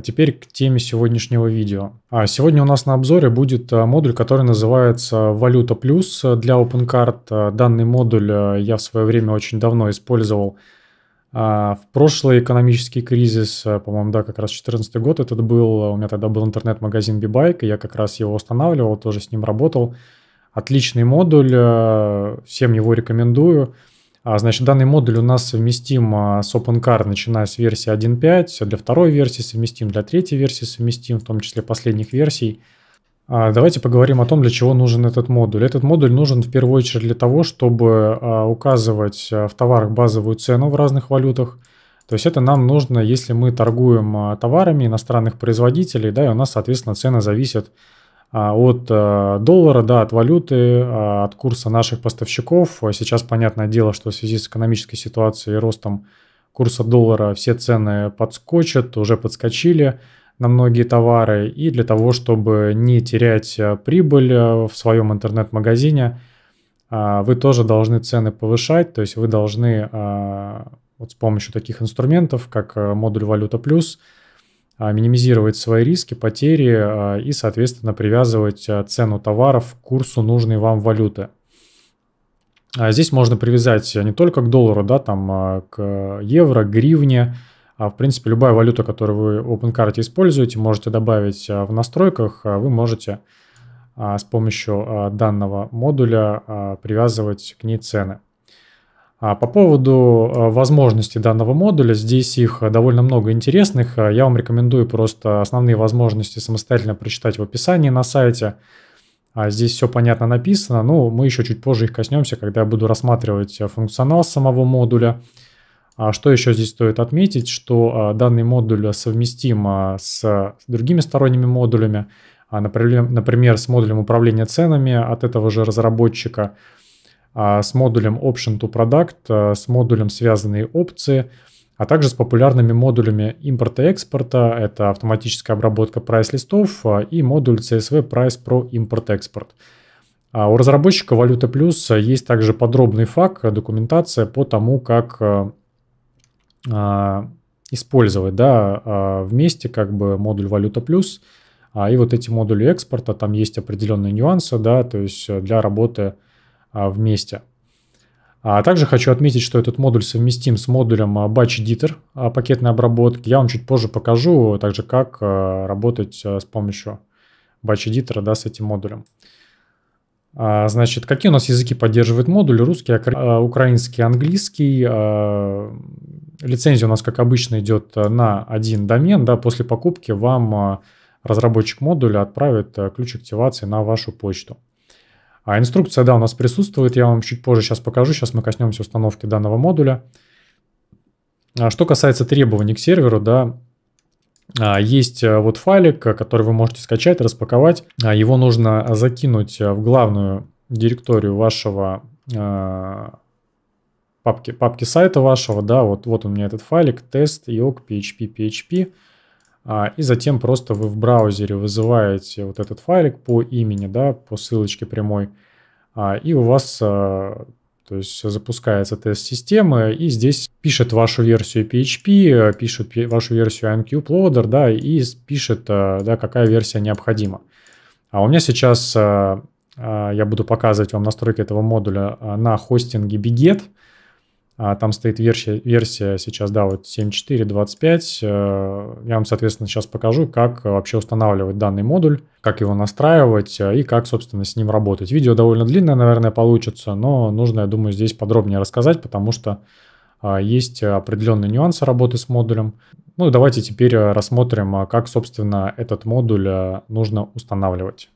А теперь к теме сегодняшнего видео. А, сегодня у нас на обзоре будет а, модуль, который называется «Валюта плюс» для OpenCard. А, данный модуль я в свое время очень давно использовал в прошлый экономический кризис, по-моему, да, как раз 2014 год этот был, у меня тогда был интернет-магазин Bibike, и я как раз его устанавливал, тоже с ним работал. Отличный модуль, всем его рекомендую. А, значит, данный модуль у нас совместим а, с OpenCar, начиная с версии 1.5, для второй версии совместим, для третьей версии совместим, в том числе последних версий. А, давайте поговорим о том, для чего нужен этот модуль. Этот модуль нужен в первую очередь для того, чтобы указывать в товарах базовую цену в разных валютах. То есть это нам нужно, если мы торгуем товарами иностранных производителей, да, и у нас, соответственно, цены зависят а, от э, доллара, да, от валюты, а, от курса наших поставщиков. Сейчас понятное дело, что в связи с экономической ситуацией и ростом курса доллара все цены подскочат, уже подскочили на многие товары. И для того, чтобы не терять э, прибыль э, в своем интернет-магазине, а, вы тоже должны цены повышать, то есть вы должны вот с помощью таких инструментов, как модуль «Валюта плюс», а, минимизировать свои риски, потери а, и, соответственно, привязывать а, цену товаров к курсу нужной вам валюты. Здесь можно привязать не только к доллару, да, там, к евро, гривне, а в принципе, любая валюта, которую вы в OpenCart используете, можете добавить в настройках. Вы можете с помощью данного модуля привязывать к ней цены. А по поводу а, возможностей данного модуля, здесь их а, довольно много интересных. Я вам рекомендую просто основные возможности самостоятельно прочитать в описании на сайте. Здесь все понятно написано, но ну, мы еще чуть позже их коснемся, когда я буду рассматривать функционал самого модуля. Что еще здесь стоит отметить, что данный модуль совместим с другими сторонними модулями, например, с модулем управления ценами от этого же разработчика – а, с модулем Option to Product, а, с модулем связанные опции, а также с популярными модулями импорта и экспорта. Это автоматическая обработка прайс-листов а, и модуль CSV Price Pro Import-Export. У разработчика Валюта Плюс есть также подробный факт документация по тому, как использовать да, вместе как бы модуль Валюта Плюс и вот эти модули экспорта. Там есть определенные нюансы, да, то есть для работы а, вместе. А также хочу отметить, что этот модуль совместим с модулем а, Batch Editor а, пакетной обработки. Я вам чуть позже покажу также, как работать с помощью Batch Editor да, с этим модулем. Значит, какие у нас языки поддерживает модуль? Русский, украинский, английский. Лицензия у нас, как обычно, идет на один домен. Да, после покупки вам разработчик модуля отправит ключ активации на вашу почту. А инструкция, да, у нас присутствует, я вам чуть позже сейчас покажу, сейчас мы коснемся установки данного модуля. А, что касается требований к серверу, да, а, есть э, вот файлик, э, который вы можете скачать, распаковать. А, его нужно закинуть э, в главную директорию вашего папки, папки сайта вашего, да, вот, вот у меня этот файлик, тест, йог, php, php. А, и затем просто вы в браузере вызываете вот этот файлик по имени, да, по ссылочке прямой, а, и у вас а, то есть запускается тест система, и здесь пишет вашу версию PHP, э, пишет вашу версию MQPloader, да, и пишет, э, да, какая версия необходима. А у меня сейчас э, я буду показывать вам настройки этого модуля на хостинге Biget. А, там стоит версия, версия сейчас, да, вот 7.4.25. Э, я вам, соответственно, сейчас покажу, как вообще устанавливать данный модуль, как его настраивать э, и как, собственно, с ним работать. Видео довольно длинное, наверное, получится, но нужно, я думаю, здесь подробнее рассказать, потому что а, есть определенные нюансы работы с модулем. Ну, давайте теперь рассмотрим, а, как, собственно, этот модуль э, нужно устанавливать.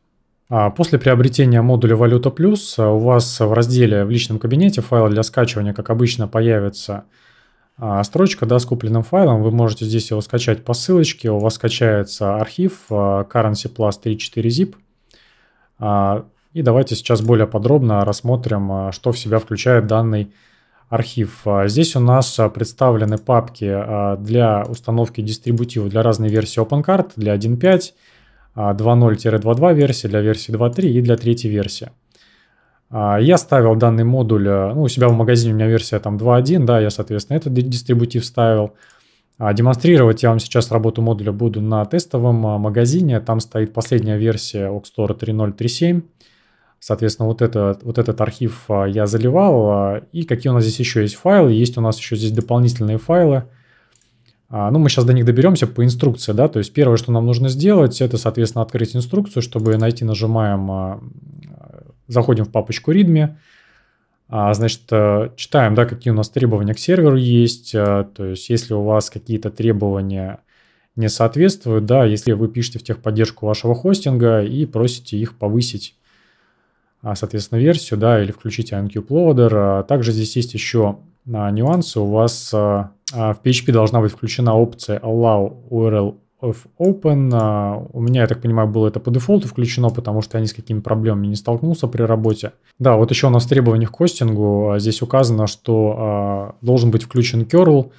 А после приобретения модуля «Валюта плюс» а у вас в разделе в личном кабинете файл для скачивания, как обычно, появится а, строчка да, с купленным файлом. Вы можете здесь его скачать по ссылочке. У вас скачается архив Currency Plus 3.4 zip. И давайте сейчас более подробно рассмотрим, что в себя включает данный архив. Здесь у нас представлены папки для установки дистрибутива для разной версии OpenCart, для 1.5 2.0-2.2 а, версии, для версии 2.3 и для третьей версии. А, я ставил данный модуль, э, ну, у себя в магазине у меня версия там 2.1, да, я, соответственно, этот дистрибутив ставил. А, демонстрировать я вам сейчас работу модуля буду на тестовом магазине, там стоит последняя версия Oxstore 3.0.3.7. Соответственно, вот, этот вот этот архив я заливал. И какие у нас здесь еще есть файлы? Есть у нас еще здесь дополнительные файлы – а, ну, мы сейчас до них доберемся по инструкции, да, то есть первое, что нам нужно сделать, это, соответственно, открыть инструкцию, чтобы найти, нажимаем, а, заходим в папочку readme, а, значит, э, читаем, да, какие у нас требования к серверу есть, э, то есть если у вас какие-то требования не соответствуют, да, если вы пишете в техподдержку вашего хостинга и просите их повысить, соответственно, версию, да, или включить INQ Loader, также здесь есть еще нюансы, у вас а, в PHP должна быть включена опция allow URL of open. А, у меня, я так понимаю, было это по дефолту включено, потому что я ни с какими проблемами не столкнулся при работе. Да, вот еще у нас в требованиях к хостингу а, здесь указано, что должен быть включен curl,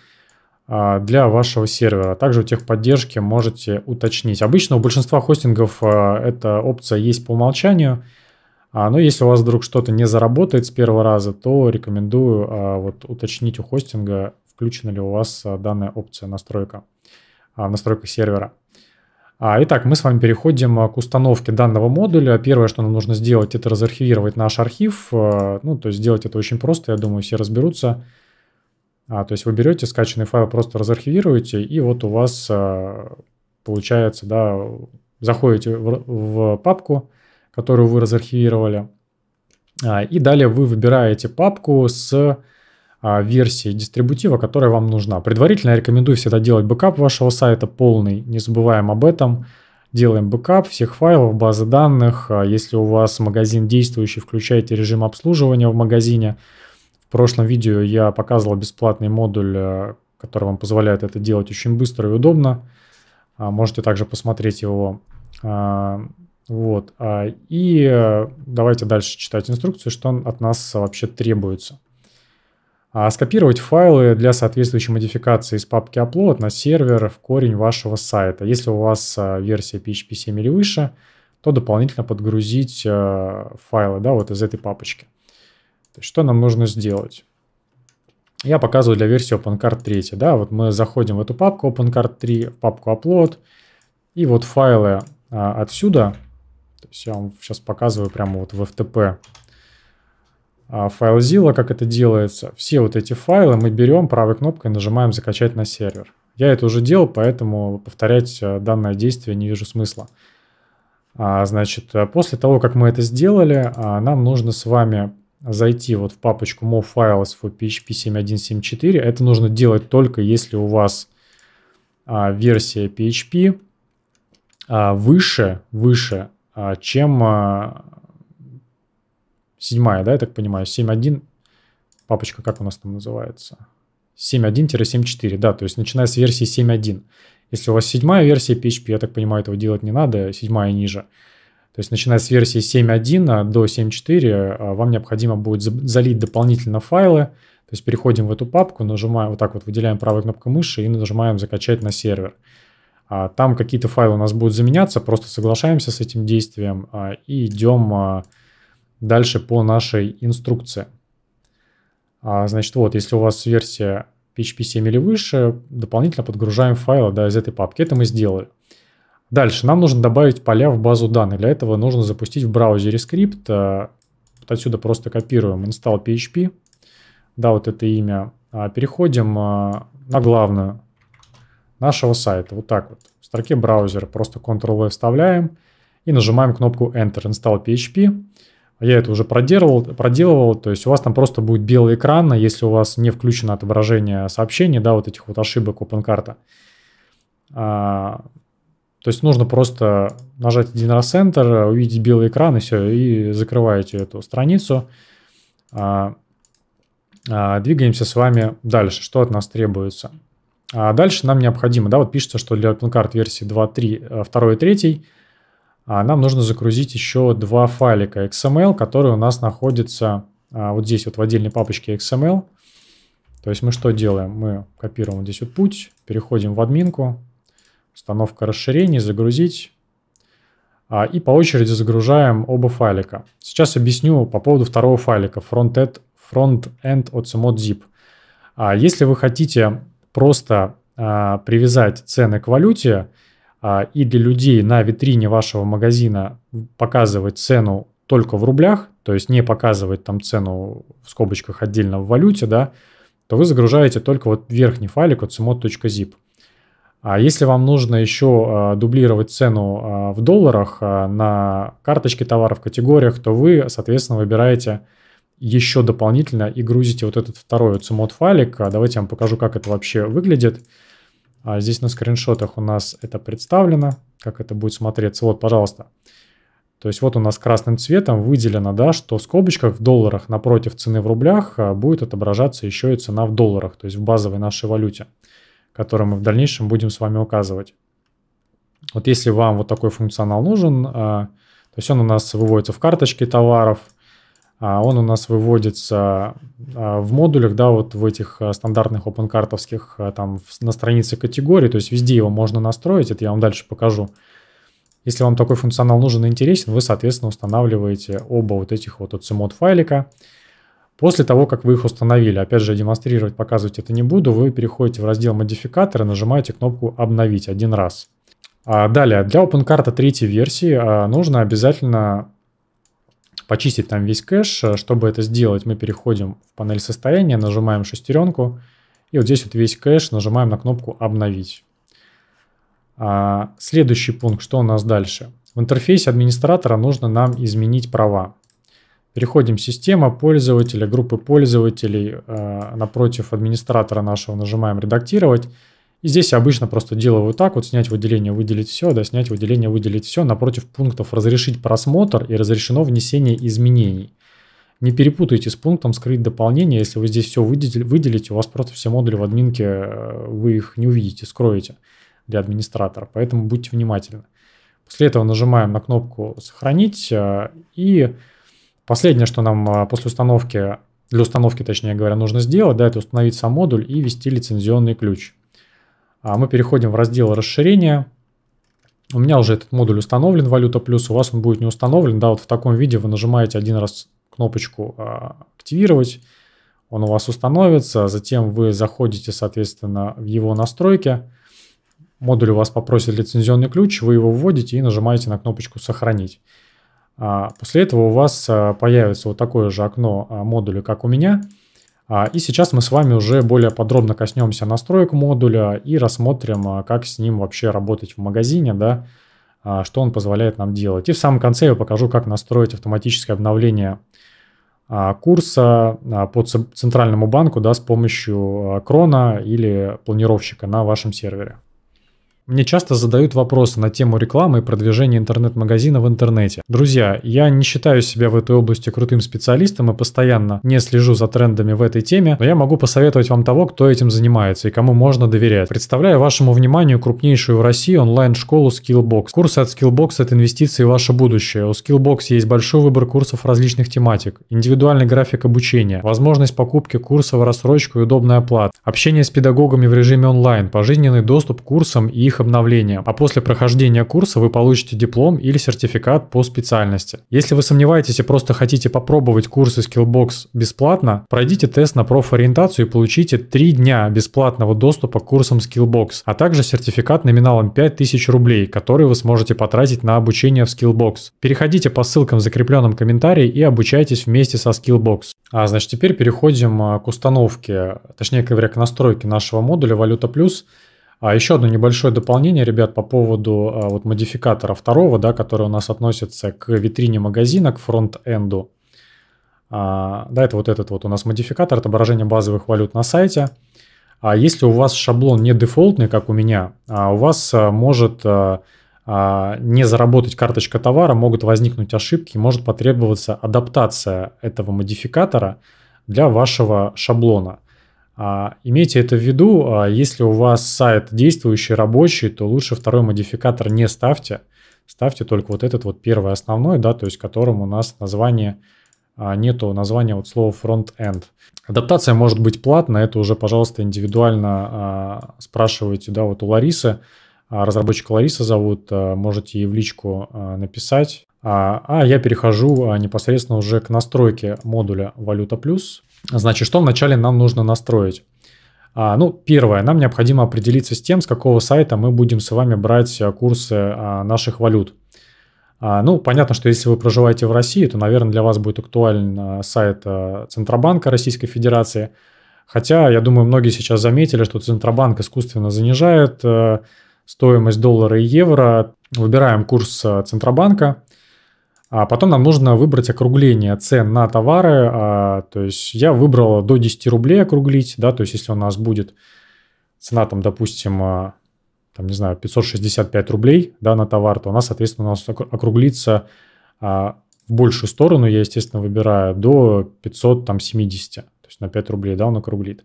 для вашего сервера. Также у техподдержки можете уточнить. Обычно у большинства хостингов эта опция есть по умолчанию, но если у вас вдруг что-то не заработает с первого раза, то рекомендую вот, уточнить у хостинга включена ли у вас а, данная опция настройка, а, настройка сервера. А, итак, мы с вами переходим к установке данного модуля. Первое, что нам нужно сделать, это разархивировать наш архив. Ну, то есть сделать это очень просто, я думаю, все разберутся. То есть вы берете скачанный файл, просто разархивируете, и вот у вас получается, да, заходите в, в папку, которую вы разархивировали, и далее вы выбираете папку с а, версии дистрибутива, которая вам нужна. Предварительно я рекомендую всегда делать бэкап вашего сайта полный, не забываем об этом. Делаем бэкап всех файлов, базы данных. А, если у вас магазин действующий, включайте режим обслуживания в магазине. В прошлом видео я показывал бесплатный модуль, а, который вам позволяет это делать очень быстро и удобно. Можете также посмотреть его. Вот. И э, давайте дальше читать инструкцию, что от нас вообще требуется. А скопировать файлы для соответствующей модификации из папки Upload на сервер в корень вашего сайта. Если у вас а, версия PHP 7 или выше, то дополнительно подгрузить а, файлы да, вот из этой папочки. что нам нужно сделать? Я показываю для версии OpenCart 3. Да? Вот мы заходим в эту папку OpenCart 3, в папку Upload, и вот файлы отсюда, то есть я вам сейчас показываю прямо вот в FTP FileZilla, а, как это делается, все вот эти файлы мы берем правой кнопкой, нажимаем «Закачать на сервер». Я это уже делал, поэтому повторять а, данное действие не вижу смысла. А, значит, после того, как мы это сделали, нам нужно с вами зайти вот в папочку .mov files for PHP 7.1.7.4. Это нужно делать только если у вас версия PHP выше, выше, чем Седьмая, да, я так понимаю? 7.1, папочка как у нас там называется? 7.1-7.4, да, то есть начиная с версии 7.1. Если у вас седьмая версия PHP, я так понимаю, этого делать не надо, седьмая ниже. То есть начиная с версии 7.1 а, до 7.4 а, вам необходимо будет залить дополнительно файлы. То есть переходим в эту папку, нажимаем вот так вот, выделяем правой кнопкой мыши и нажимаем «Закачать на сервер». А там какие-то файлы у нас будут заменяться, просто соглашаемся с этим действием а, и идем Дальше по нашей инструкции. А, значит, вот, если у вас версия PHP 7 или выше, дополнительно подгружаем файлы да, из этой папки. Это мы сделали. Дальше нам нужно добавить поля в базу данных. Для этого нужно запустить в браузере скрипт. А, вот отсюда просто копируем install PHP. Да, вот это имя. А, переходим на главную нашего сайта. Вот так вот. В строке браузера просто Ctrl-V вставляем и нажимаем кнопку Enter. Install PHP. А я это уже проделывал, проделывал, то есть у вас там просто будет белый экран, а если у вас не включено отображение сообщений, да, вот этих вот ошибок OpenCart. А, то есть нужно просто нажать один раз Enter, увидеть белый экран и все, и закрываете эту страницу. А, а, двигаемся с вами дальше, что от нас требуется. А дальше нам необходимо, да, вот пишется, что для OpenCart версии 2.3, 2 э, и 3 а нам нужно загрузить еще два файлика XML, которые у нас находятся а, вот здесь вот в отдельной папочке XML. То есть мы что делаем? Мы копируем вот здесь вот путь, переходим в админку, установка расширений, загрузить. А, и по очереди загружаем оба файлика. Сейчас объясню по поводу второго файлика frontend, frontend .zip. А если вы хотите просто а, привязать цены к валюте, а, и для людей на витрине вашего магазина показывать цену только в рублях, то есть не показывать там цену в скобочках отдельно в валюте, да, то вы загружаете только вот верхний файлик от sumot.zip. А если вам нужно еще а, дублировать цену а, в долларах на карточке товаров в категориях, то вы, соответственно, выбираете еще дополнительно и грузите вот этот второй вот sumot файлик. Давайте я вам покажу, как это вообще выглядит. А здесь на скриншотах у нас это представлено, как это будет смотреться. Вот, пожалуйста. То есть вот у нас красным цветом выделено, да, что в скобочках в долларах напротив цены в рублях а, будет отображаться еще и цена в долларах, то есть в базовой нашей валюте, которую мы в дальнейшем будем с вами указывать. Вот если вам вот такой функционал нужен, а, то есть он у нас выводится в карточке товаров – а он у нас выводится а, в модулях, да, вот в этих а, стандартных опенкартовских, там на странице категории, то есть везде его можно настроить, это я вам дальше покажу. Если вам такой функционал нужен и интересен, вы, соответственно, устанавливаете оба вот этих вот OCMOD файлика. После того, как вы их установили, опять же, демонстрировать, показывать это не буду, вы переходите в раздел модификаторы, нажимаете кнопку «Обновить» один раз. далее, для OpenCart третьей версии нужно обязательно почистить там весь кэш. Э, чтобы это сделать, мы переходим в панель состояния, нажимаем шестеренку, и вот здесь вот весь кэш, нажимаем на кнопку «Обновить». А, следующий пункт, что у нас дальше? В интерфейсе администратора нужно нам изменить права. Переходим в «Система», «Пользователи», «Группы пользователей». Э, напротив администратора нашего нажимаем «Редактировать». И здесь я обычно просто делаю вот так, вот снять выделение, выделить все, да, снять выделение, выделить все, напротив пунктов разрешить просмотр и разрешено внесение изменений. Не перепутайте с пунктом скрыть дополнение, если вы здесь все выделите, у вас просто все модули в админке, э, вы их не увидите, скроете для администратора, поэтому будьте внимательны. После этого нажимаем на кнопку «Сохранить» э, и последнее, что нам э, после установки, для установки, точнее говоря, нужно сделать, да, это установить сам модуль и ввести лицензионный ключ. А, мы переходим в раздел расширения. У меня уже этот модуль установлен, валюта плюс, у вас он будет не установлен. Да, вот в таком виде вы нажимаете один раз кнопочку а, «Активировать», он у вас установится, затем вы заходите, соответственно, в его настройки, модуль у вас попросит лицензионный ключ, вы его вводите и нажимаете на кнопочку «Сохранить». А, после этого у вас появится вот такое же окно модуля, как у меня – а, и сейчас мы с вами уже более подробно коснемся настроек модуля и рассмотрим, а, как с ним вообще работать в магазине, да, а, что он позволяет нам делать. И в самом конце я покажу, как настроить автоматическое обновление курса по центральному банку да, с помощью крона или планировщика на вашем сервере. Мне часто задают вопросы на тему рекламы и продвижения интернет-магазина в интернете. Друзья, я не считаю себя в этой области крутым специалистом и постоянно не слежу за трендами в этой теме, но я могу посоветовать вам того, кто этим занимается и кому можно доверять. Представляю вашему вниманию крупнейшую в России онлайн-школу Skillbox. Курсы от Skillbox – это инвестиции в ваше будущее. У Skillbox есть большой выбор курсов различных тематик, индивидуальный график обучения, возможность покупки курса в рассрочку и удобная оплата, общение с педагогами в режиме онлайн, пожизненный доступ к курсам и их их обновлениям, а после прохождения курса вы получите диплом или сертификат по специальности. Если вы сомневаетесь и просто хотите попробовать курсы Skillbox бесплатно, пройдите тест на профориентацию и получите 3 дня бесплатного доступа к курсам Skillbox, а также сертификат номиналом 5000 рублей, который вы сможете потратить на обучение в Skillbox. Переходите по ссылкам в закрепленном комментарии и обучайтесь вместе со Skillbox. А, значит, теперь переходим а, к установке, точнее, говоря, к настройке нашего модуля Валюта Плюс. А еще одно небольшое дополнение, ребят, по поводу а, вот модификатора второго, да, который у нас относится к витрине магазина, к фронт-энду. А, да, это вот этот вот у нас модификатор, отображение базовых валют на сайте. А если у вас шаблон не дефолтный, как у меня, а у вас а, может а, а, не заработать карточка товара, могут возникнуть ошибки, может потребоваться адаптация этого модификатора для вашего шаблона. А, имейте это в виду, а, если у вас сайт действующий, рабочий, то лучше второй модификатор не ставьте. Ставьте только вот этот вот первый основной, да, то есть которым у нас название а, нету названия вот слова front-end. Адаптация может быть платная, это уже, пожалуйста, индивидуально спрашивайте, да, вот у Ларисы, разработчика Лариса зовут, можете ей в личку написать. А, я перехожу непосредственно уже к настройке модуля Валюта Плюс. Значит, что вначале нам нужно настроить? А, ну, первое, нам необходимо определиться с тем, с какого сайта мы будем с вами брать э, курсы а, наших валют. А, ну, понятно, что если вы проживаете в России, то, наверное, для вас будет актуален а, сайт а, Центробанка Российской Федерации. Хотя, я думаю, многие сейчас заметили, что Центробанк искусственно занижает э, стоимость доллара и евро. Выбираем курс э, Центробанка – а потом нам нужно выбрать округление цен на товары. А, то есть я выбрал до 10 рублей округлить, да, то есть если у нас будет цена там, допустим, а, там, не знаю, 565 рублей, да, на товар, то у нас, соответственно, у нас округлится а, в большую сторону, я, естественно, выбираю до 570, то есть на 5 рублей, да, он округлит.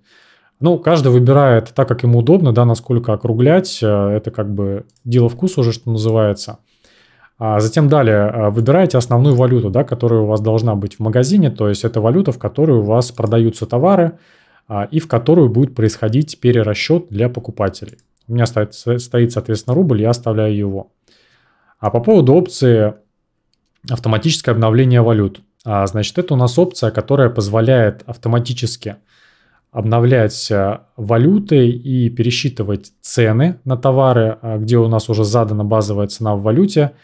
Ну, каждый выбирает так, как ему удобно, да, насколько округлять, а, это как бы дело вкуса уже, что называется – а затем далее а, выбираете основную валюту, да, которая у вас должна быть в магазине, то есть это валюта, в которой у вас продаются товары а, и в которую будет происходить перерасчет для покупателей. У меня стоит, стоит соответственно, рубль, я оставляю его. А по поводу опции автоматическое обновление валют. Значит, это у нас опция, которая позволяет автоматически обновлять валюты и пересчитывать цены на товары, где у нас уже задана базовая цена в валюте –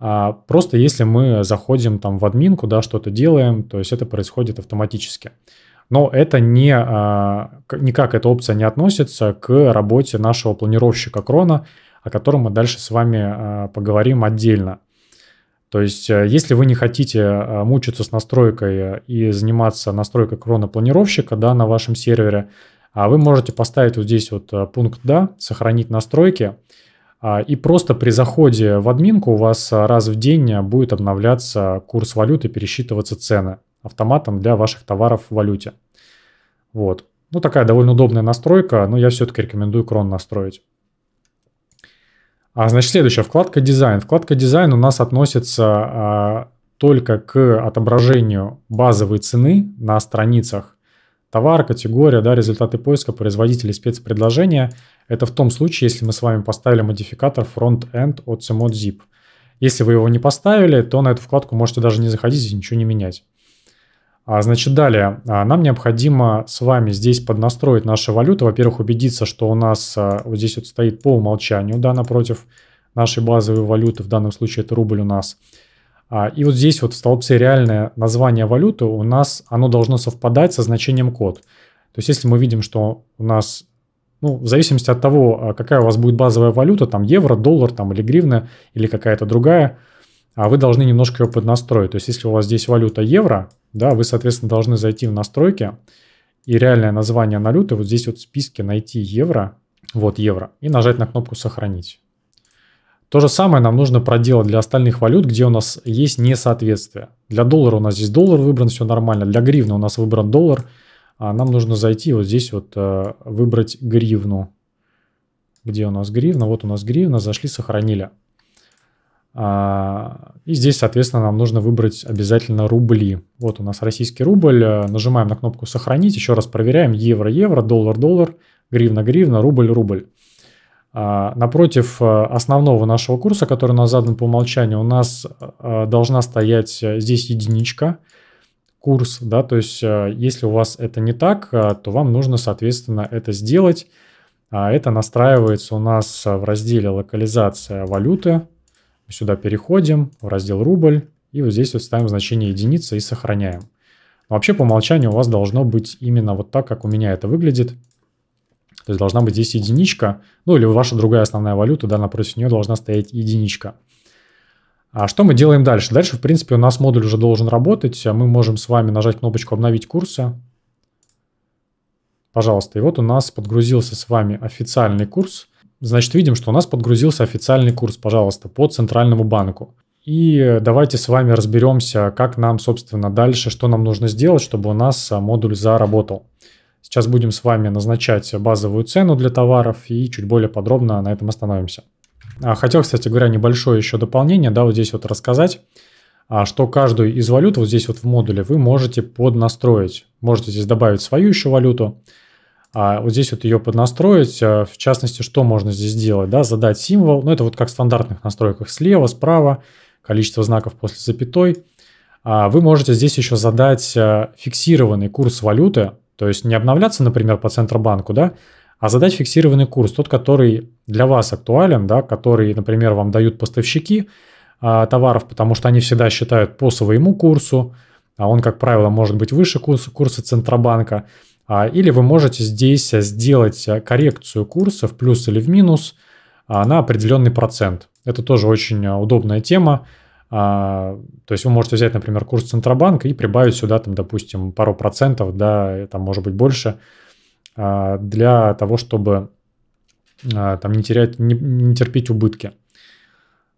а просто если мы заходим там в админку, да, что-то делаем, то есть это происходит автоматически. Но это не, а, никак эта опция не относится к работе нашего планировщика крона, о котором мы дальше с вами а, поговорим отдельно. То есть, э, если вы не хотите мучиться с настройкой и заниматься настройкой планировщика, да, на вашем сервере, вы можете поставить вот здесь вот э, пункт «Да», сохранить настройки, а, и просто при заходе в админку у вас а, раз в день а, будет обновляться курс валюты, пересчитываться цены автоматом для ваших товаров в валюте. Вот. Ну, такая довольно удобная настройка, но я все-таки рекомендую крон настроить. А, значит, следующая вкладка «Дизайн». Вкладка «Дизайн» у нас относится а, только к отображению базовой цены на страницах Товар, категория, да, результаты поиска, производители спецпредложения – это в том случае, если мы с вами поставили модификатор Front-End от cmod Если вы его не поставили, то на эту вкладку можете даже не заходить и ничего не менять. А, значит, далее. А, нам необходимо с вами здесь поднастроить наши валюты. Во-первых, убедиться, что у нас а, вот здесь вот стоит по умолчанию, да, напротив нашей базовой валюты. В данном случае это рубль у нас – а, и вот здесь вот в столбце реальное название валюты у нас, оно должно совпадать со значением код. То есть если мы видим, что у нас, ну, в зависимости от того, а, какая у вас будет базовая валюта, там евро, доллар там, или гривна, или какая-то другая, а вы должны немножко ее поднастроить. То есть если у вас здесь валюта евро, да, вы, соответственно, должны зайти в настройки и реальное название валюты вот здесь вот в списке найти евро, вот евро, и нажать на кнопку «Сохранить». То же самое нам нужно проделать для остальных валют, где у нас есть несоответствие. Для доллара у нас здесь доллар выбран, все нормально. Для гривны у нас выбран доллар. А нам нужно зайти вот здесь вот э, выбрать гривну. Где у нас гривна? Вот у нас гривна. Зашли, сохранили. А, и здесь, соответственно, нам нужно выбрать обязательно рубли. Вот у нас российский рубль. Э, нажимаем на кнопку «Сохранить». Еще раз проверяем. Евро, евро, доллар, доллар, гривна, гривна, рубль, рубль. А, напротив э, основного нашего курса, который у нас задан по умолчанию, у нас э, должна стоять э, здесь единичка, курс, да, то есть если у вас это не так, то вам нужно, соответственно, это сделать. А это настраивается у нас в разделе «Локализация валюты». Сюда переходим, в раздел «Рубль», и вот здесь вот ставим значение единица и сохраняем. Вообще по умолчанию у вас должно быть именно вот так, как у меня это выглядит – то есть должна быть здесь единичка, ну или ваша другая основная валюта, да, напротив нее должна стоять единичка. А что мы делаем дальше? Дальше, в принципе, у нас модуль уже должен работать. А мы можем с вами нажать кнопочку «Обновить курсы». Пожалуйста. И вот у нас подгрузился с вами официальный курс. Значит, видим, что у нас подгрузился официальный курс, пожалуйста, по Центральному банку. И давайте с вами разберемся, как нам, собственно, дальше, что нам нужно сделать, чтобы у нас а, модуль заработал. Сейчас будем с вами назначать базовую цену для товаров и чуть более подробно на этом остановимся. А, хотел, кстати говоря, небольшое еще дополнение, да, вот здесь вот рассказать, а, что каждую из валют вот здесь вот в модуле вы можете поднастроить. Можете здесь добавить свою еще валюту, а, вот здесь вот ее поднастроить, в частности, что можно здесь сделать, да, задать символ, ну это вот как в стандартных настройках, слева, справа, количество знаков после запятой. Вы можете здесь еще задать фиксированный курс валюты, то есть не обновляться, например, по Центробанку, да, а задать фиксированный курс, тот, который для вас актуален, да, который, например, вам дают поставщики а, товаров, потому что они всегда считают по своему курсу, а он, как правило, может быть выше курса, курса Центробанка. А, или вы можете здесь а, сделать а, коррекцию курса в плюс или в минус а, на определенный процент. Это тоже очень а, удобная тема. А, то есть вы можете взять, например, курс Центробанка и прибавить сюда, там, допустим, пару процентов, да, там, может быть, больше, а, для того, чтобы а, там не терять, не, не терпеть убытки.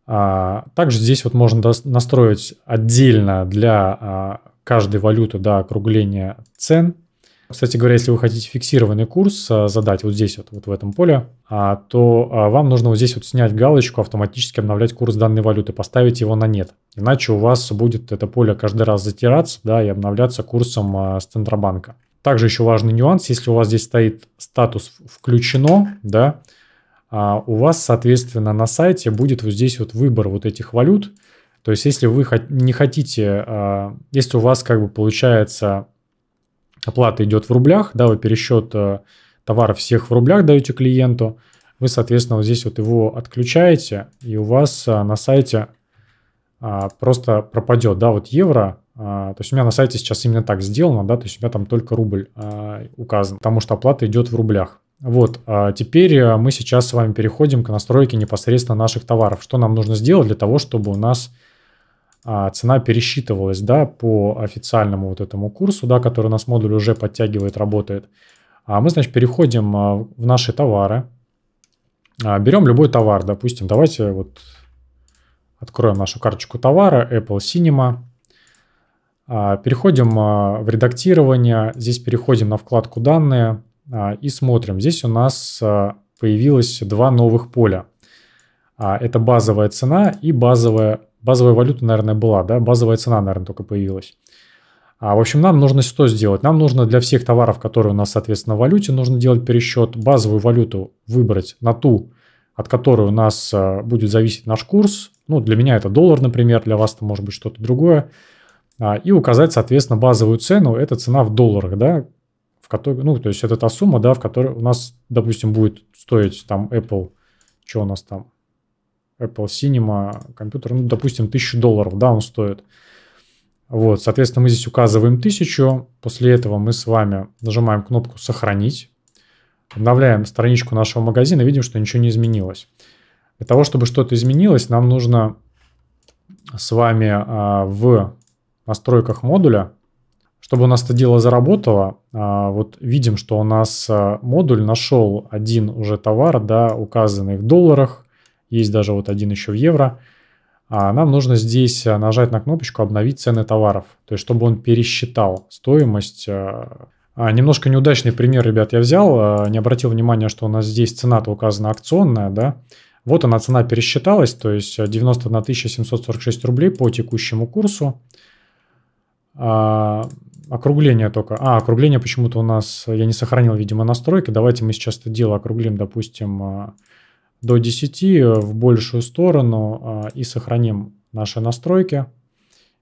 А, также здесь вот можно настроить отдельно для а, каждой валюты, да, округление цен – кстати говоря, если вы хотите фиксированный курс а, задать вот здесь вот, вот в этом поле, а, то а, вам нужно вот здесь вот снять галочку «Автоматически обновлять курс данной валюты», поставить его на «Нет». Иначе у вас будет это поле каждый раз затираться да, и обновляться курсом с Центробанка. Также еще важный нюанс, если у вас здесь стоит статус «Включено», да, у вас, соответственно, на сайте будет вот здесь вот выбор вот этих валют. То есть, если вы не хотите, если у вас как бы получается оплата идет в рублях, да, вы пересчет э, товаров всех в рублях даете клиенту, вы, соответственно, вот здесь вот его отключаете, и у вас э, на сайте а, просто пропадет, да, вот евро, а, то есть у меня на сайте сейчас именно так сделано, да, то есть у меня там только рубль а, указан, потому что оплата идет в рублях. Вот, теперь э, мы сейчас с вами переходим к настройке непосредственно наших товаров. Что нам нужно сделать для того, чтобы у нас а цена пересчитывалась, да, по официальному вот этому курсу, да, который у нас модуль уже подтягивает, работает. А мы, значит, переходим а, в наши товары. А, берем любой товар, допустим, давайте вот откроем нашу карточку товара Apple Cinema. Переходим в редактирование, здесь переходим на вкладку «Данные» и смотрим. Здесь у нас появилось два новых поля. Это базовая цена и базовая базовая валюта, наверное, была, да, базовая цена, наверное, только появилась. А, в общем, нам нужно что сделать? Нам нужно для всех товаров, которые у нас, соответственно, в валюте, нужно делать пересчет, базовую валюту выбрать на ту, от которой у нас а, будет зависеть наш курс. Ну, для меня это доллар, например, для вас это может быть что-то другое. А, и указать, соответственно, базовую цену. Это цена в долларах, да, в которой, ну, то есть это та сумма, да, в которой у нас, допустим, будет стоить там Apple, что у нас там, Apple Cinema компьютер, ну, допустим, 1000 долларов, да, он стоит. Вот, соответственно, мы здесь указываем 1000, после этого мы с вами нажимаем кнопку «Сохранить», обновляем страничку нашего магазина, видим, что ничего не изменилось. Для того, чтобы что-то изменилось, нам нужно с вами а, в настройках модуля, чтобы у нас это дело заработало, а, вот видим, что у нас а, модуль нашел один уже товар, да, указанный в долларах, есть даже вот один еще в евро, а нам нужно здесь э, нажать на кнопочку «Обновить цены товаров», то есть чтобы он пересчитал стоимость. Э. А, немножко неудачный пример, ребят, я взял, э, не обратил внимания, что у нас здесь цена-то указана акционная, да, вот она, цена пересчиталась, то есть 91 746 рублей по текущему курсу. А, округление только. А, округление почему-то у нас, я не сохранил, видимо, настройки. Давайте мы сейчас это дело округлим, допустим, до 10 э, в большую сторону а, и сохраним наши настройки.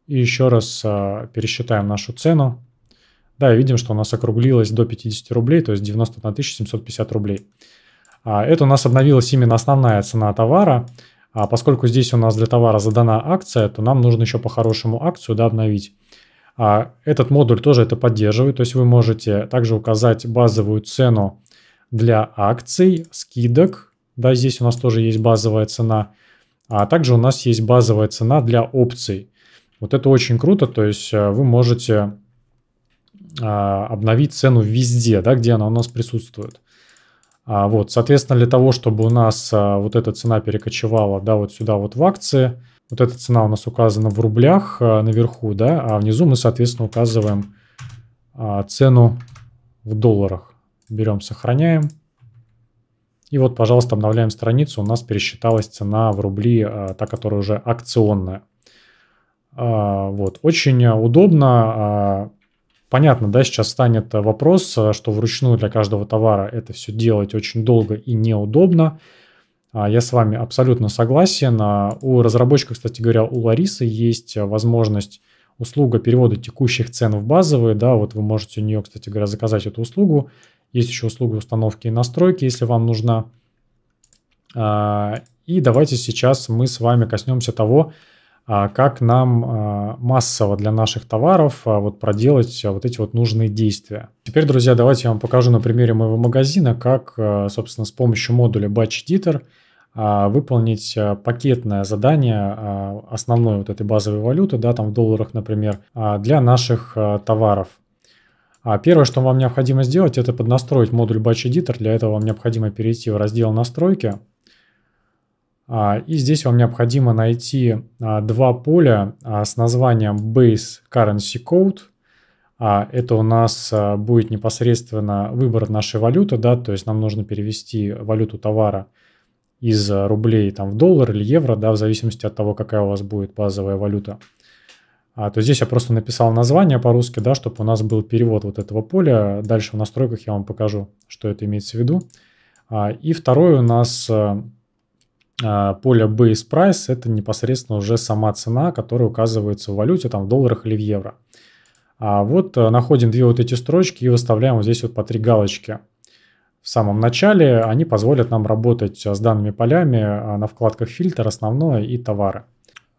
И еще раз а, пересчитаем нашу цену. Да, видим, что у нас округлилось до 50 рублей, то есть 91 750 рублей. А, это у нас обновилась именно основная цена товара. А поскольку здесь у нас для товара задана акция, то нам нужно еще по-хорошему акцию да, обновить. А этот модуль тоже это поддерживает, то есть вы можете также указать базовую цену для акций, скидок да, здесь у нас тоже есть базовая цена. А также у нас есть базовая цена для опций. Вот это очень круто, то есть э, вы можете а, обновить цену везде, да, где она у нас присутствует. А вот, соответственно, для того, чтобы у нас а, вот эта цена перекочевала, да, вот сюда вот в акции, вот эта цена у нас указана в рублях а, наверху, да, а внизу мы, соответственно, указываем а, цену в долларах. Берем, сохраняем. И вот, пожалуйста, обновляем страницу. У нас пересчиталась цена в рубли, а, та, которая уже акционная. А, вот, очень удобно. А, понятно, да, сейчас станет вопрос, что вручную для каждого товара это все делать очень долго и неудобно. Я с вами абсолютно согласен. У разработчика, кстати говоря, у Ларисы есть возможность услуга перевода текущих цен в базовые, да, вот вы можете у нее, кстати говоря, заказать эту услугу, есть еще услуга установки и настройки, если вам нужна. А, и давайте сейчас мы с вами коснемся того, а, как нам а, массово для наших товаров вот проделать вот эти вот нужные действия. Теперь, друзья, давайте я вам покажу на примере моего магазина, как, собственно, с помощью модуля Batch Editor выполнить пакетное задание основной вот этой базовой валюты, да, там в долларах, например, для наших товаров. А первое, что вам необходимо сделать, это поднастроить модуль Batch Editor. Для этого вам необходимо перейти в раздел «Настройки». А, и здесь вам необходимо найти а, два поля а, с названием Base Currency Code. Это у нас будет непосредственно выбор нашей валюты, да, то есть нам нужно перевести валюту товара из рублей там, в доллар или евро, да, в зависимости от того, какая у вас будет базовая валюта а, то здесь я просто написал название по-русски, да, чтобы у нас был перевод вот этого поля. Дальше в настройках я вам покажу, что это имеется в виду. А, и второе у нас э, а, поле base price, это непосредственно уже сама цена, которая указывается в валюте, там в долларах или в евро. А вот а, находим две вот эти строчки и выставляем вот здесь вот по три галочки. В самом начале они позволят нам работать э, с данными полями на вкладках фильтр, основное и товары.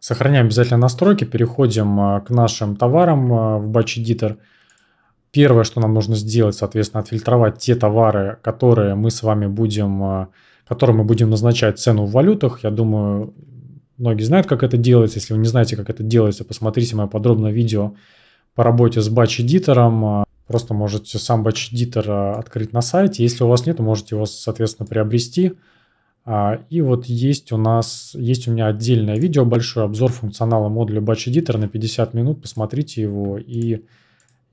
Сохраняем обязательно настройки, переходим э, к нашим товарам э, в Batch Editor. Первое, что нам нужно сделать, соответственно, отфильтровать те товары, которые мы с вами будем, э, которым мы будем назначать цену в валютах. Я думаю, многие знают, как это делается. Если вы не знаете, как это делается, посмотрите мое подробное видео по работе с Batch Editor. Просто можете сам Batch Editor открыть на сайте. Если у вас нет, можете его, соответственно, приобрести. А, и вот есть у нас, есть у меня отдельное видео, большой обзор функционала модуля Batch Editor на 50 минут, посмотрите его, и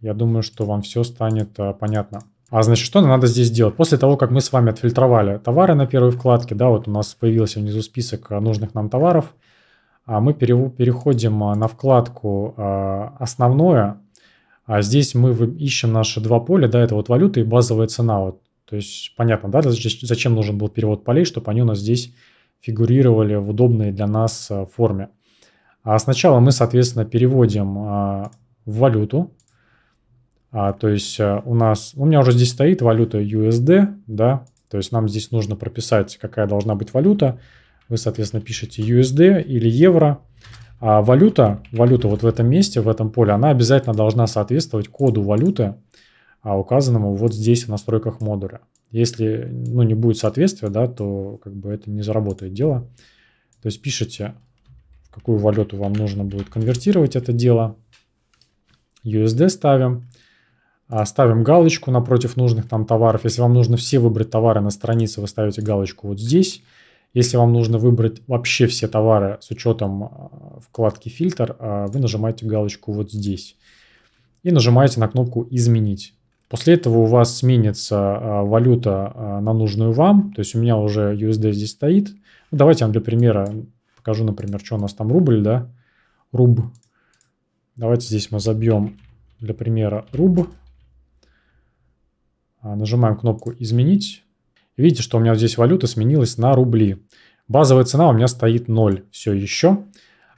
я думаю, что вам все станет а, понятно. А значит, что надо здесь делать? После того, как мы с вами отфильтровали товары на первой вкладке, да, вот у нас появился внизу список а, нужных нам товаров, мы переходим на вкладку «Основное», а здесь мы ищем наши два поля, да, это вот валюта и базовая цена. Вот то есть понятно, да, зачем нужен был перевод полей, чтобы они у нас здесь фигурировали в удобной для нас э, форме. А сначала мы, соответственно, переводим э, в валюту. А, то есть э, у нас, у меня уже здесь стоит валюта USD, да, то есть нам здесь нужно прописать, какая должна быть валюта. Вы, соответственно, пишете USD или евро. А валюта, валюта вот в этом месте, в этом поле, она обязательно должна соответствовать коду валюты, а указанному вот здесь в настройках модуля. Если ну, не будет соответствия, да, то как бы это не заработает дело. То есть пишите, в какую валюту вам нужно будет конвертировать это дело. USD ставим. А, ставим галочку напротив нужных там товаров. Если вам нужно все выбрать товары на странице, вы ставите галочку вот здесь. Если вам нужно выбрать вообще все товары с учетом а, вкладки «Фильтр», а, вы нажимаете галочку вот здесь. И нажимаете на кнопку «Изменить». После этого у вас сменится а, валюта а, на нужную вам. То есть у меня уже USD здесь стоит. Ну, давайте я вам для примера покажу, например, что у нас там рубль, да? Руб. Давайте здесь мы забьем для примера руб. А, нажимаем кнопку «Изменить». Видите, что у меня здесь валюта сменилась на рубли. Базовая цена у меня стоит 0 все еще.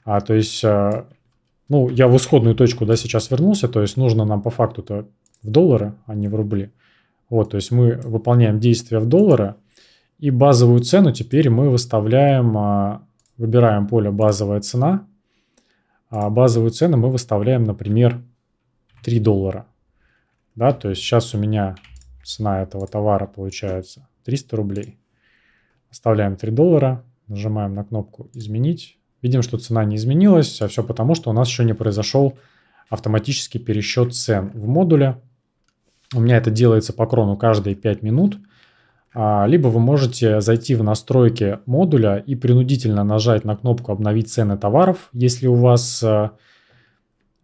А, то есть, ну, я в исходную точку, да, сейчас вернулся. То есть нужно нам по факту-то в доллары, а не в рубли. Вот, то есть мы выполняем действия в доллары, и базовую цену теперь мы выставляем, а, выбираем поле «Базовая цена», а базовую цену мы выставляем, например, 3 доллара. Да, то есть сейчас у меня цена этого товара получается 300 рублей. Оставляем 3 доллара, нажимаем на кнопку «Изменить». Видим, что цена не изменилась, а все потому, что у нас еще не произошел автоматический пересчет цен в модуле. У меня это делается по крону каждые 5 минут. А, либо вы можете зайти в настройки модуля и принудительно нажать на кнопку «Обновить цены товаров», если у вас, э,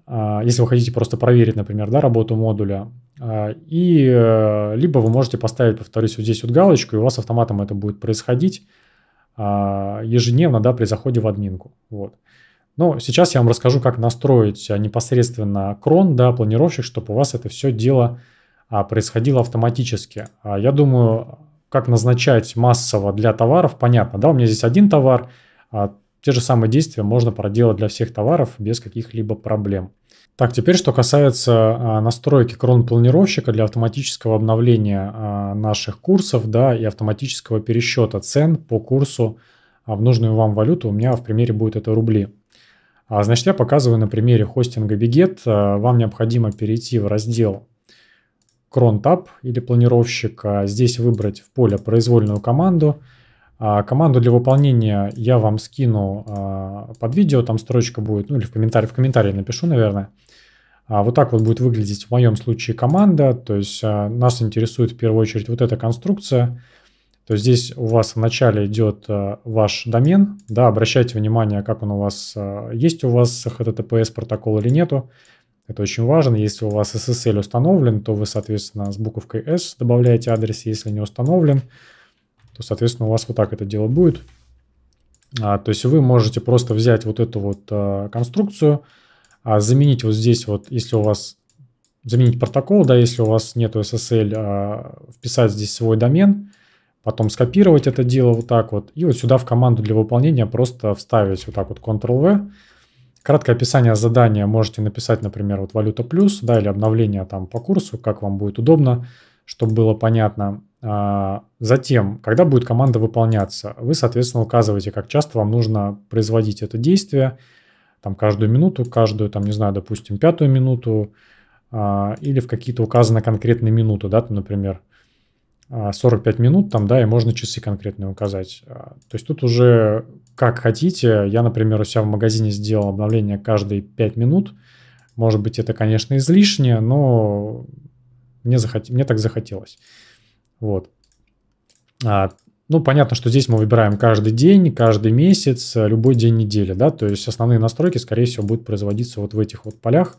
а, если вы хотите просто проверить, например, да, работу модуля. А, и э, либо вы можете поставить, повторюсь, вот здесь вот галочку, и у вас автоматом это будет происходить ежедневно, да, при заходе в админку. Вот. Но сейчас я вам расскажу, как настроить непосредственно крон, да, планировщик, чтобы у вас это все дело а, происходило автоматически. А, я думаю, как назначать массово для товаров, понятно, да, у меня здесь один товар, а, те же самые действия можно проделать для всех товаров без каких-либо проблем. Так, теперь что касается настройки крон-планировщика для автоматического обновления наших курсов да, и автоматического пересчета цен по курсу в нужную вам валюту, у меня в примере будет это рубли. Значит, я показываю на примере хостинга Бигет. Вам необходимо перейти в раздел cron-tab или планировщик, а здесь выбрать в поле произвольную команду. А команду для выполнения я вам скину а, под видео, там строчка будет, ну или в комментарии, в комментарии напишу, наверное. Вот так вот будет выглядеть в моем случае команда, то есть нас интересует в первую очередь вот эта конструкция, то есть здесь у вас вначале идет ваш домен, да, обращайте внимание, как он у вас, есть у вас HTTPS протокол или нету, это очень важно. Если у вас SSL установлен, то вы, соответственно, с буковкой S добавляете адрес. Если не установлен, то, соответственно, у вас вот так это дело будет. А, то есть вы можете просто взять вот эту вот а, конструкцию, а, заменить вот здесь вот, если у вас заменить протокол, да, если у вас нет SSL, а, вписать здесь свой домен, потом скопировать это дело вот так вот, и вот сюда в команду для выполнения просто вставить вот так вот Ctrl-V, Краткое описание задания можете написать, например, вот валюта плюс, да, или обновление там по курсу, как вам будет удобно, чтобы было понятно. А, затем, когда будет команда выполняться, вы, соответственно, указываете, как часто вам нужно производить это действие, там каждую минуту, каждую, там, не знаю, допустим, пятую минуту, а, или в какие-то указаны конкретные минуты, да, там, например, 45 а, минут там, да, и можно часы конкретные указать. То есть тут уже как хотите. Я, например, у себя в магазине сделал обновление каждые 5 минут. Может быть, это, конечно, излишнее, но мне, захот... мне так захотелось. Вот. А, ну, понятно, что здесь мы выбираем каждый день, каждый месяц, любой день недели, да, то есть основные настройки, скорее всего, будут производиться вот в этих вот полях.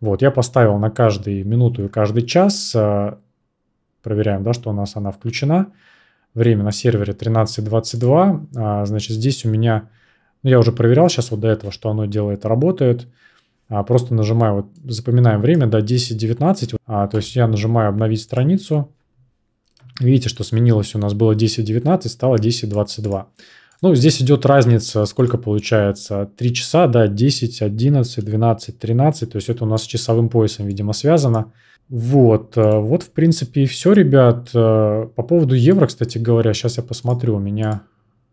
Вот, я поставил на каждую минуту и каждый час, э, проверяем, да, что у нас она включена, время на сервере 13.22, а, значит, здесь у меня, ну, я уже проверял сейчас вот до этого, что оно делает, работает, а, просто нажимаю, вот, запоминаем время до 10.19, а, то есть я нажимаю обновить страницу, видите, что сменилось у нас было 10.19, стало 10.22. Ну, здесь идет разница, сколько получается, 3 часа, да, 10, 11, 12, 13, то есть это у нас с часовым поясом, видимо, связано, вот, э, вот, в принципе, и все, ребят. Э, по поводу евро, кстати говоря, сейчас я посмотрю, у меня...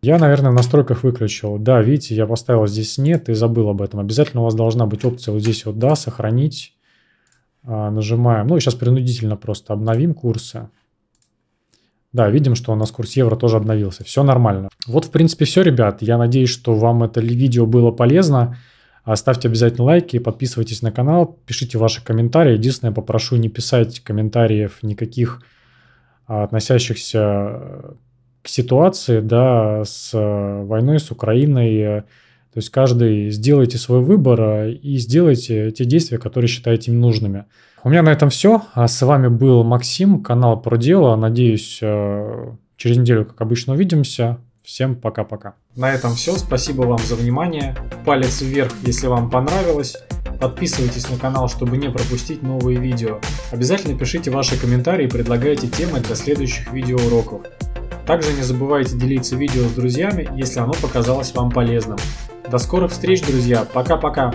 Я, наверное, в настройках выключил. Да, видите, я поставил здесь нет и забыл об этом. Обязательно у вас должна быть опция вот здесь вот «Да», «Сохранить». Э, нажимаем. Ну, и сейчас принудительно просто обновим курсы. Да, видим, что у нас курс евро тоже обновился. Все нормально. Вот, в принципе, все, ребят. Я надеюсь, что вам это видео было полезно. Ставьте обязательно лайки, подписывайтесь на канал, пишите ваши комментарии. Единственное, попрошу не писать комментариев никаких, а, относящихся э, к ситуации, да, с э, войной, с Украиной. То есть каждый сделайте свой выбор э, и сделайте те действия, которые считаете нужными. У меня на этом все. А с вами был Максим, канал Про Дело. Надеюсь, через неделю, как обычно, увидимся. Всем пока-пока. На этом все. Спасибо вам за внимание. Палец вверх, если вам понравилось. Подписывайтесь на канал, чтобы не пропустить новые видео. Обязательно пишите ваши комментарии и предлагайте темы для следующих видеоуроков. Также не забывайте делиться видео с друзьями, если оно показалось вам полезным. До скорых встреч, друзья. Пока-пока.